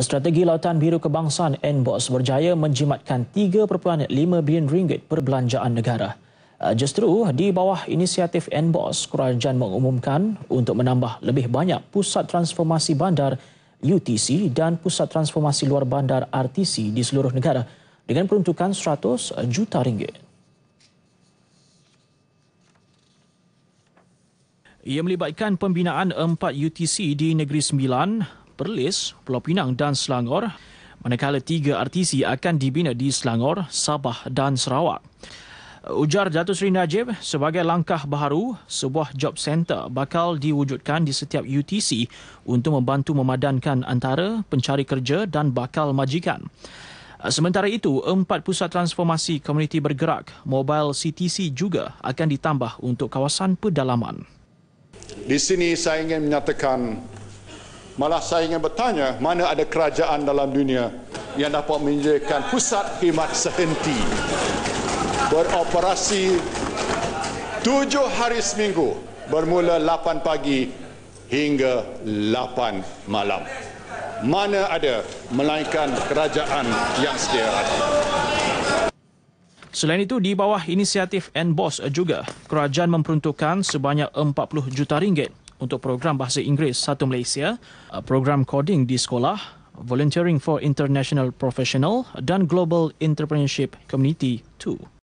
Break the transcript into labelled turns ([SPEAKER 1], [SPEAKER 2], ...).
[SPEAKER 1] Strategi Lautan Biru Kebangsaan NBOS berjaya menjimatkan 3.5 bilion ringgit perbelanjaan negara. Ah, justru di bawah inisiatif NBOS, kerajaan mengumumkan untuk menambah lebih banyak pusat transformasi bandar UTC dan pusat transformasi luar bandar RTC di seluruh negara dengan peruntukan 100 juta ringgit. Ia melibatkan pembinaan empat UTC di Negeri Sembilan, Perlis, Pulau Pinang dan Selangor, manakala tiga RTC akan dibina di Selangor, Sabah dan Sarawak. Ujar Datuk Seri Najib, sebagai langkah baru, sebuah job Centre bakal diwujudkan di setiap UTC untuk membantu memadankan antara pencari kerja dan bakal majikan. Sementara itu, empat pusat transformasi komuniti bergerak, Mobile CTC juga akan ditambah untuk kawasan pedalaman.
[SPEAKER 2] Di sini saya ingin menyatakan Malah saya ingin bertanya, mana ada kerajaan dalam dunia yang dapat menjadikan pusat khidmat sehenti beroperasi tujuh hari seminggu bermula 8 pagi hingga 8 malam. Mana ada melainkan kerajaan yang setia hati.
[SPEAKER 1] Selain itu, di bawah inisiatif NBOS juga, kerajaan memperuntukkan sebanyak 40 juta ringgit untuk program bahasa Inggeris satu Malaysia, uh, program coding di sekolah, volunteering for international professional dan global entrepreneurship community too.